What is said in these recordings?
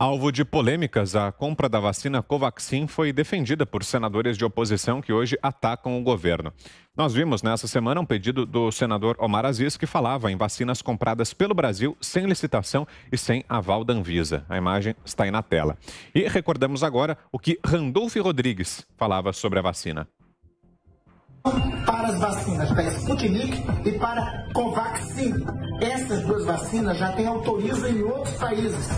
Alvo de polêmicas, a compra da vacina Covaxin foi defendida por senadores de oposição que hoje atacam o governo. Nós vimos nessa semana um pedido do senador Omar Aziz que falava em vacinas compradas pelo Brasil sem licitação e sem aval da Anvisa. A imagem está aí na tela. E recordamos agora o que Randolph Rodrigues falava sobre a vacina para as vacinas, para Sputnik e para Covaxin. Essas duas vacinas já têm autorização em outros países.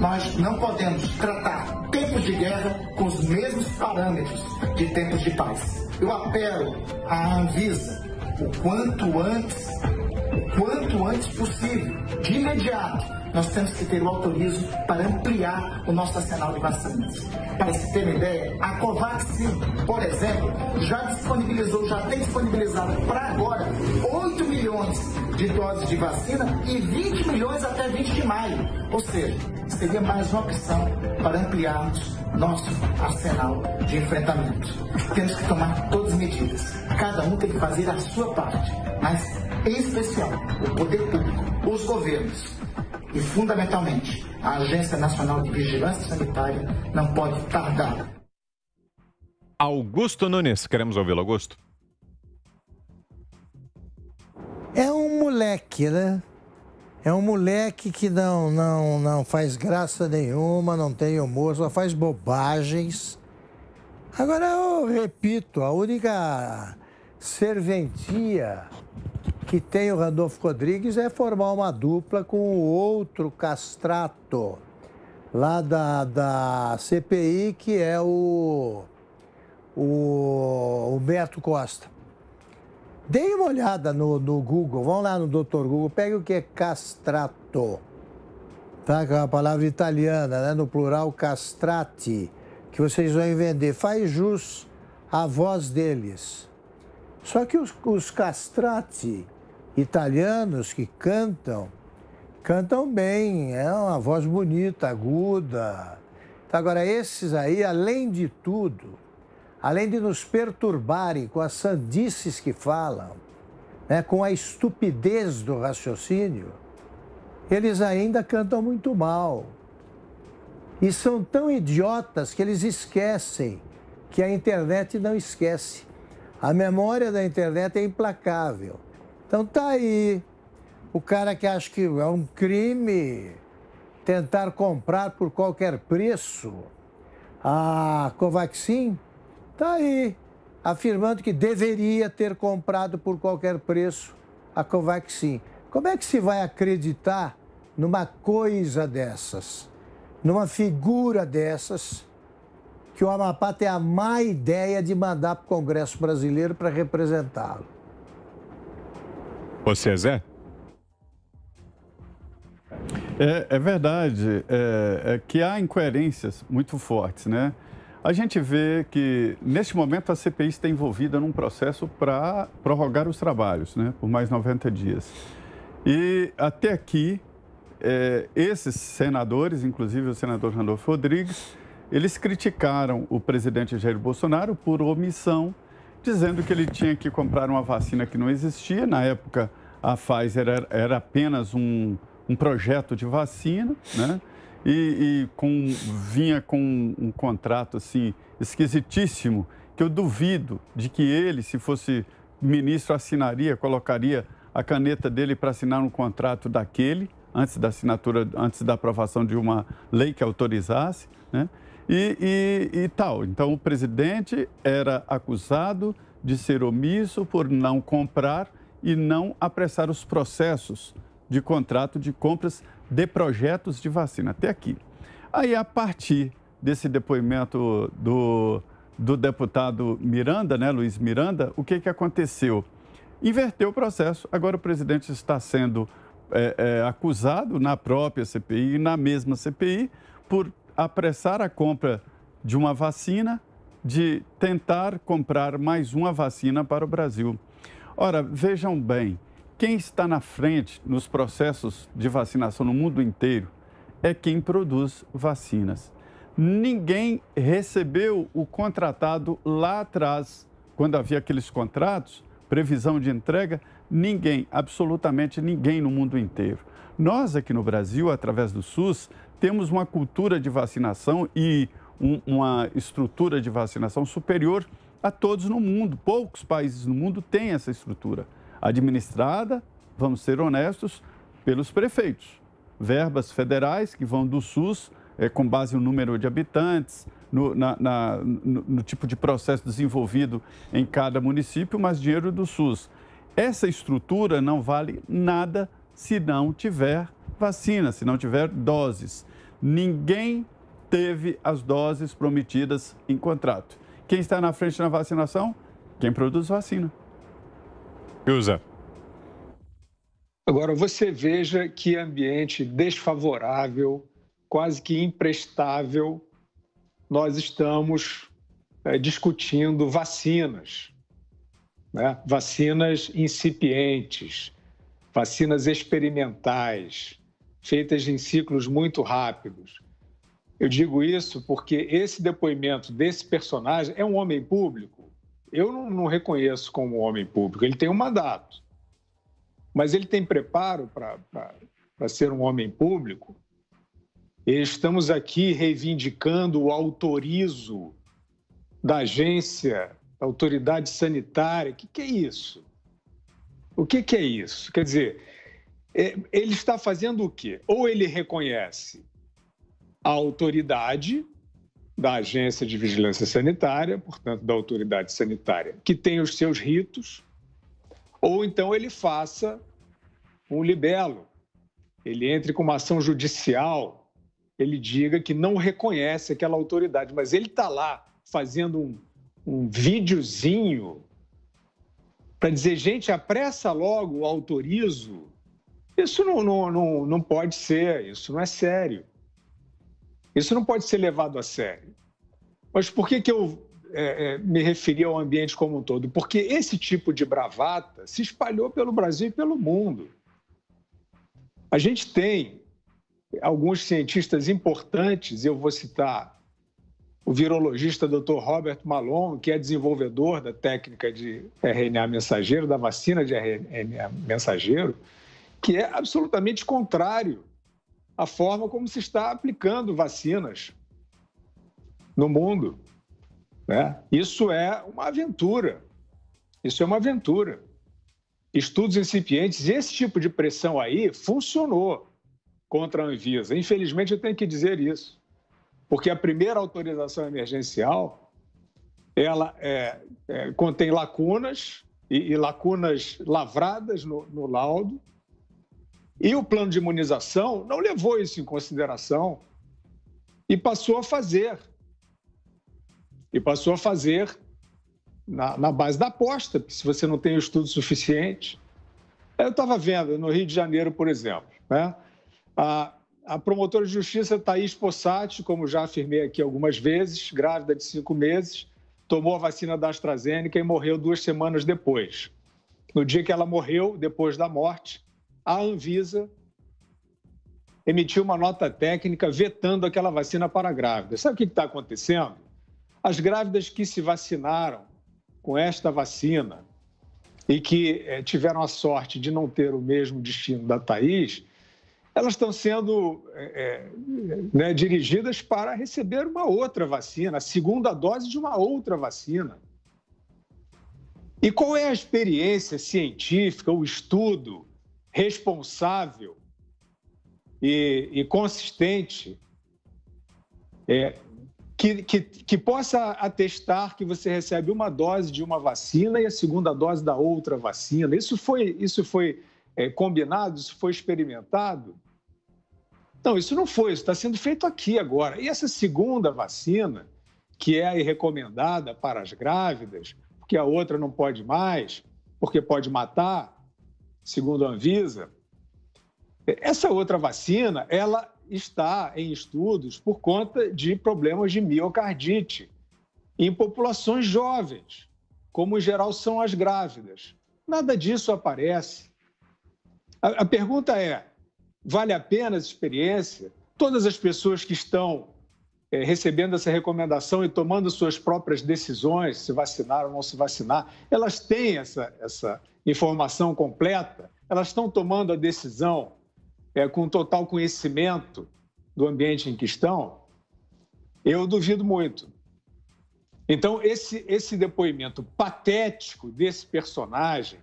Nós não podemos tratar tempos de guerra com os mesmos parâmetros de tempos de paz. Eu apelo à Anvisa o quanto antes, o quanto antes possível, de imediato, nós temos que ter o autorismo para ampliar o nosso arsenal de vacinas. Para se ter uma ideia, a Covaxin, por exemplo, já disponibilizou, já tem disponibilizado para agora 8 milhões de doses de vacina e 20 milhões até 20 de maio. Ou seja, seria mais uma opção para ampliarmos nosso arsenal de enfrentamento. Temos que tomar todas as medidas. Cada um tem que fazer a sua parte, mas em especial o poder público, os governos, e, fundamentalmente, a Agência Nacional de Vigilância Sanitária não pode tardar. Augusto Nunes, queremos ouvi-lo, Augusto. É um moleque, né? É um moleque que não, não, não faz graça nenhuma, não tem humor, só faz bobagens. Agora eu repito, a única serventia que tem o Randolfo Rodrigues é formar uma dupla com o outro castrato lá da, da CPI, que é o, o, o Beto Costa. Deem uma olhada no, no Google, vão lá no Dr. Google, pegue o que é castrato, tá? que é uma palavra italiana, né? no plural castrati, que vocês vão vender. Faz jus à voz deles. Só que os, os castrati italianos que cantam, cantam bem, é uma voz bonita, aguda. Agora, esses aí, além de tudo, além de nos perturbarem com as sandices que falam, né, com a estupidez do raciocínio, eles ainda cantam muito mal. E são tão idiotas que eles esquecem que a internet não esquece. A memória da internet é implacável. Então tá aí. O cara que acha que é um crime tentar comprar por qualquer preço a Covaxin, tá aí, afirmando que deveria ter comprado por qualquer preço a Covaxin. Como é que se vai acreditar numa coisa dessas, numa figura dessas, que o Amapá tem a má ideia de mandar para o Congresso Brasileiro para representá-lo? Você, é Zé? É, é verdade é, é que há incoerências muito fortes, né? A gente vê que, neste momento, a CPI está envolvida num processo para prorrogar os trabalhos, né? Por mais 90 dias. E, até aqui, é, esses senadores, inclusive o senador Randolfo Rodrigues, eles criticaram o presidente Jair Bolsonaro por omissão, dizendo que ele tinha que comprar uma vacina que não existia. Na época, a Pfizer era, era apenas um, um, projeto de vacina, né? E, e com, vinha com um contrato assim esquisitíssimo que eu duvido de que ele, se fosse ministro, assinaria, colocaria a caneta dele para assinar um contrato daquele antes da assinatura, antes da aprovação de uma lei que autorizasse, né? E, e, e, tal. Então, o presidente era acusado de ser omisso por não comprar e não apressar os processos de contrato de compras de projetos de vacina. Até aqui. Aí, a partir desse depoimento do, do deputado Miranda, né, Luiz Miranda, o que, que aconteceu? Inverteu o processo. Agora o presidente está sendo é, é, acusado na própria CPI e na mesma CPI por apressar a compra de uma vacina, de tentar comprar mais uma vacina para o Brasil. Ora, vejam bem, quem está na frente nos processos de vacinação no mundo inteiro é quem produz vacinas. Ninguém recebeu o contratado lá atrás, quando havia aqueles contratos, previsão de entrega, ninguém, absolutamente ninguém no mundo inteiro. Nós aqui no Brasil, através do SUS, temos uma cultura de vacinação e um, uma estrutura de vacinação superior a todos no mundo. Poucos países no mundo têm essa estrutura administrada, vamos ser honestos, pelos prefeitos. Verbas federais que vão do SUS é, com base no número de habitantes, no, na, na, no, no tipo de processo desenvolvido em cada município, mas dinheiro do SUS. Essa estrutura não vale nada se não tiver vacina, se não tiver doses. Ninguém teve as doses prometidas em contrato. Quem está na frente na vacinação? Quem produz vacina. Usa. Agora, você veja que ambiente desfavorável, quase que imprestável, nós estamos é, discutindo vacinas, né? vacinas incipientes, vacinas experimentais, feitas em ciclos muito rápidos. Eu digo isso porque esse depoimento desse personagem é um homem público. Eu não, não reconheço como homem público. Ele tem um mandato, mas ele tem preparo para ser um homem público. E estamos aqui reivindicando o autorizo da agência, da autoridade sanitária. O que, que é isso? O que, que é isso? Quer dizer, é, ele está fazendo o quê? Ou ele reconhece a autoridade da Agência de Vigilância Sanitária, portanto, da autoridade sanitária, que tem os seus ritos, ou então ele faça um libelo, ele entre com uma ação judicial, ele diga que não reconhece aquela autoridade, mas ele está lá fazendo um, um videozinho para dizer, gente, apressa logo, autorizo. Isso não, não, não, não pode ser, isso não é sério. Isso não pode ser levado a sério. Mas por que, que eu é, é, me referi ao ambiente como um todo? Porque esse tipo de bravata se espalhou pelo Brasil e pelo mundo. A gente tem alguns cientistas importantes, eu vou citar o virologista Dr. Robert Malone, que é desenvolvedor da técnica de RNA mensageiro, da vacina de RNA mensageiro, que é absolutamente contrário a forma como se está aplicando vacinas no mundo. Né? Isso é uma aventura. Isso é uma aventura. Estudos incipientes, esse tipo de pressão aí funcionou contra a Anvisa. Infelizmente, eu tenho que dizer isso, porque a primeira autorização emergencial ela é, é, contém lacunas e, e lacunas lavradas no, no laudo e o plano de imunização não levou isso em consideração e passou a fazer. E passou a fazer na, na base da aposta, se você não tem o estudo suficiente. Eu estava vendo no Rio de Janeiro, por exemplo, né? a, a promotora de justiça Thaís Possati, como já afirmei aqui algumas vezes, grávida de cinco meses, tomou a vacina da AstraZeneca e morreu duas semanas depois. No dia que ela morreu, depois da morte, a Anvisa emitiu uma nota técnica vetando aquela vacina para grávidas. Sabe o que está acontecendo? As grávidas que se vacinaram com esta vacina e que é, tiveram a sorte de não ter o mesmo destino da Thaís, elas estão sendo é, né, dirigidas para receber uma outra vacina, a segunda dose de uma outra vacina. E qual é a experiência científica, o estudo responsável e, e consistente é, que, que, que, possa atestar que você recebe uma dose de uma vacina e a segunda dose da outra vacina. Isso foi, isso foi é, combinado, isso foi experimentado? Não, isso não foi, isso está sendo feito aqui agora. E essa segunda vacina, que é aí recomendada para as grávidas, porque a outra não pode mais, porque pode matar, segundo a Anvisa, essa outra vacina, ela está em estudos por conta de problemas de miocardite em populações jovens, como em geral são as grávidas. Nada disso aparece. A, a pergunta é: vale a pena essa experiência? Todas as pessoas que estão é, recebendo essa recomendação e tomando suas próprias decisões, se vacinar ou não se vacinar, elas têm essa, essa informação completa, elas estão tomando a decisão é, com total conhecimento do ambiente em que estão, eu duvido muito. Então, esse, esse depoimento patético desse personagem,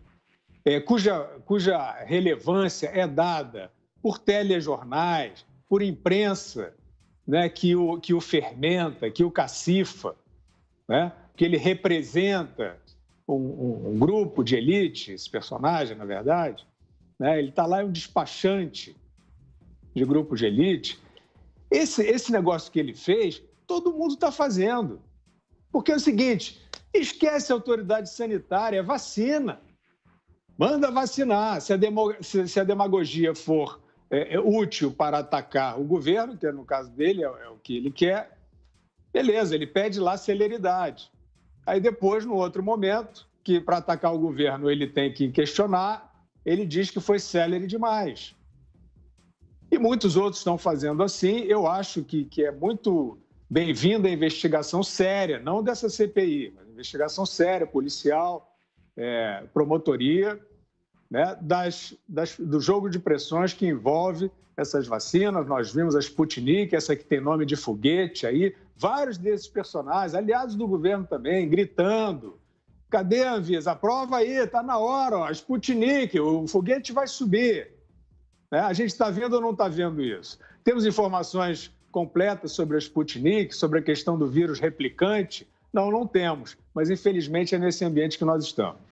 é, cuja, cuja relevância é dada por telejornais, por imprensa, né, que, o, que o fermenta, que o cacifa, né, que ele representa um, um, um grupo de elite, esse personagem, na verdade. Né, ele está lá, é um despachante de grupo de elite. Esse, esse negócio que ele fez, todo mundo está fazendo. Porque é o seguinte: esquece a autoridade sanitária, vacina. Manda vacinar. Se a, demo, se, se a demagogia for é, é útil para atacar o governo, que é, no caso dele é, é o que ele quer, beleza, ele pede lá celeridade. Aí depois, no outro momento, que para atacar o governo ele tem que questionar, ele diz que foi célere demais. E muitos outros estão fazendo assim. Eu acho que, que é muito bem-vinda a investigação séria, não dessa CPI, mas investigação séria, policial, é, promotoria, né, das, das, do jogo de pressões que envolve essas vacinas. Nós vimos a Sputnik, essa que tem nome de foguete aí, vários desses personagens, aliados do governo também, gritando. Cadê a Anvisa? Aprova aí, está na hora, ó, a Sputnik, o foguete vai subir. Né? A gente está vendo ou não está vendo isso? Temos informações completas sobre a Sputnik, sobre a questão do vírus replicante? Não, não temos, mas infelizmente é nesse ambiente que nós estamos.